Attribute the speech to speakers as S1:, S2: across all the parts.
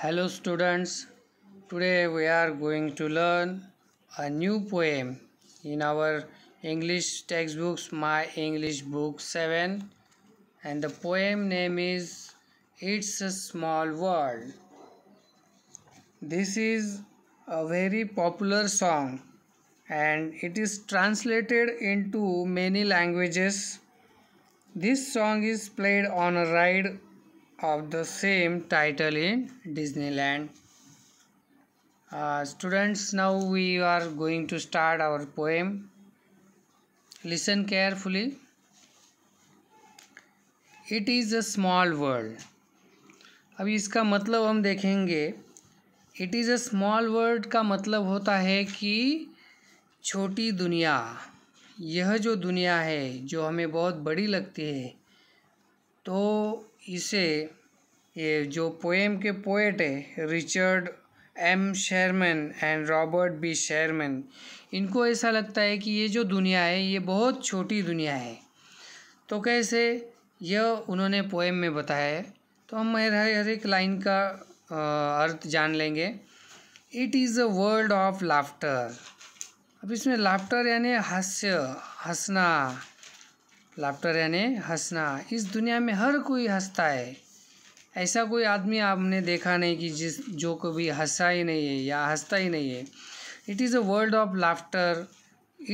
S1: Hello students, today we are going to learn a new poem in our English textbooks My English Book 7 and the poem name is It's a Small World. This is a very popular song and it is translated into many languages. This song is played on a ride of the same title in Disneyland. Uh, students, now we are going to start our poem. Listen carefully. it is a small world अब इसका मतलब हम देखेंगे it is a small world का मतलब होता है कि छोटी दुनिया यह जो दुनिया है जो हमें बहुत बड़ी लगती है तो इसे ये जो पोएम के पोएट है Richard M Sherman and Robert B Sherman इनको ऐसा लगता है कि ये जो दुनिया है ये बहुत छोटी दुनिया है तो कैसे यह उन्होंने पोएम में बताया है तो हम हर हर एक लाइन का अर्थ जान लेंगे it is a world of laughter अब इसमें लाफ्टर यानी हास्य हंसना लाफ्टर यानी हंसना इस दुनिया में हर कोई हंसता है ऐसा कोई आदमी आपने देखा नहीं कि जिस जो कभी हंसा ही नहीं है या हंसता ही नहीं है it is a world of laughter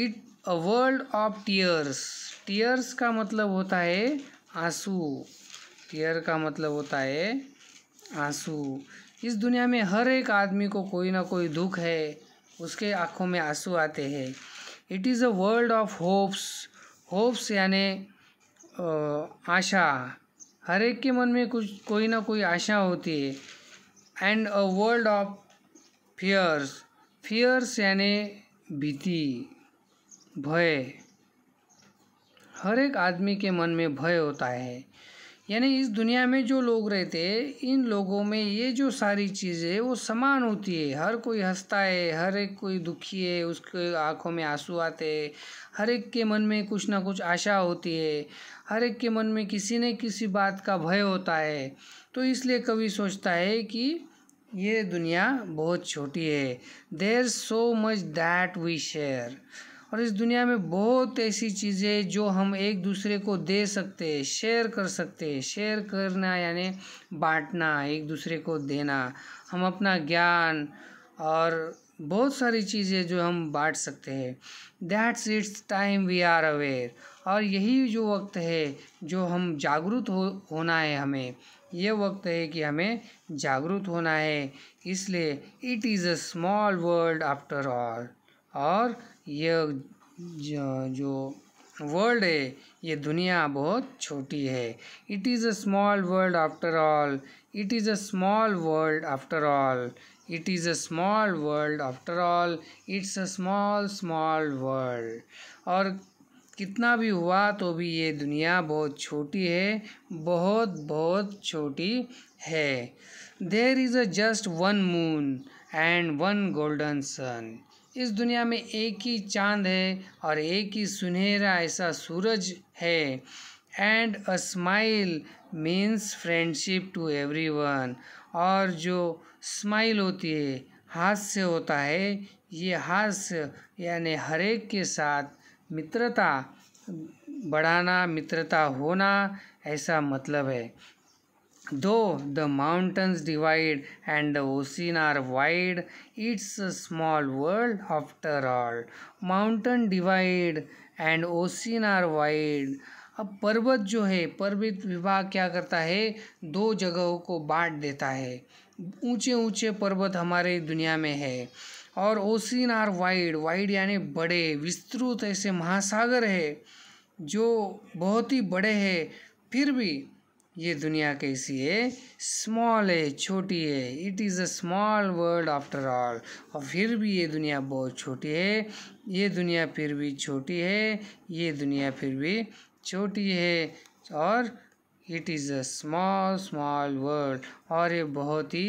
S1: it a world of tears tears का मतलब होता है आंसू टीयर का मतलब होता है आंसू इस दुनिया में हर एक आदमी को कोई ना कोई दुख है उसके आँखों में आंसू आते हैं it is a world of hopes hopes यानि आशा हर एक के मन में कुछ कोई ना कोई आशा होती है and a world of fears fears यानि भीति भय हर एक आदमी के मन में भय होता है यानी इस दुनिया में जो लोग रहते हैं इन लोगों में ये जो सारी चीज़ें वो समान होती है हर कोई हंसता है हर एक कोई दुखी है उसके आंखों में आंसू आते हैं हर एक के मन में कुछ ना कुछ आशा होती है हर एक के मन में किसी न किसी बात का भय होता है तो इसलिए कवि सोचता है कि ये दुनिया बहुत छोटी है there so much that we share और इस दुनिया में बहुत ऐसी चीज़ें जो हम एक दूसरे को दे सकते हैं शेयर कर सकते हैं शेयर करना यानी बांटना एक दूसरे को देना हम अपना ज्ञान और बहुत सारी चीज़ें जो हम बांट सकते हैं that's it's time we are aware और यही जो वक्त है जो हम जागरूक हो होना है हमें ये वक्त है कि हमें जागरूक होना है इसलिए it is a small world after all और ये जो, जो वर्ल्ड है ये दुनिया बहुत छोटी है it is a small world after all it is a small world after all it is a small world after all it's a small small world और कितना भी हुआ तो भी ये दुनिया बहुत छोटी है बहुत बहुत छोटी है there is a just one moon and one golden sun इस दुनिया में एक ही चांद है और एक ही सुनहरा ऐसा सूरज है and a smile means friendship to everyone और जो स्माइल होती है हास्य होता है ये हास्य यानी हरेक के साथ मित्रता बढ़ाना मित्रता होना ऐसा मतलब है Though the mountains divide and the ocean are wide, it's a small world after all. Mountain divide and ocean are wide. अब पर्वत जो है पर्वत विभाग क्या करता है दो जगहों को बांट देता है ऊंचे ऊंचे पर्वत हमारे दुनिया में है और ओसिन आर वाइड वाइड यानी बड़े विस्तृत ऐसे महासागर है जो बहुत ही बड़े हैं फिर भी ये दुनिया कैसी है स्मॉल है छोटी है it is a small world after all और फिर भी ये दुनिया बहुत छोटी है ये दुनिया फिर भी छोटी है ये दुनिया फिर भी छोटी है और it is a small small world और ये बहुत ही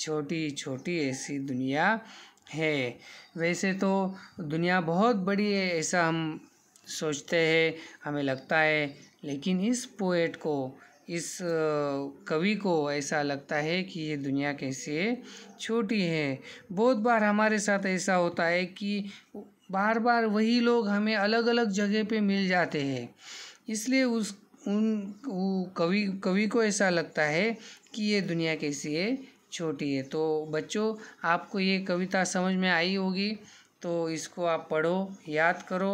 S1: छोटी छोटी ऐसी दुनिया है वैसे तो दुनिया बहुत बड़ी है ऐसा हम सोचते हैं हमें लगता है लेकिन इस पोएट को इस कवि को ऐसा लगता है कि ये दुनिया कैसे छोटी है बहुत बार हमारे साथ ऐसा होता है कि बार बार वही लोग हमें अलग अलग जगह पे मिल जाते हैं इसलिए उस उन कवि कवि को ऐसा लगता है कि ये दुनिया कैसी है छोटी है तो बच्चों आपको ये कविता समझ में आई होगी तो इसको आप पढ़ो याद करो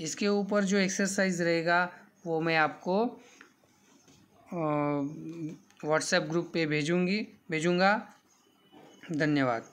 S1: इसके ऊपर जो एक्सरसाइज रहेगा वो मैं आपको व्हाट्सएप ग्रुप पे भेजूँगी भेजूँगा धन्यवाद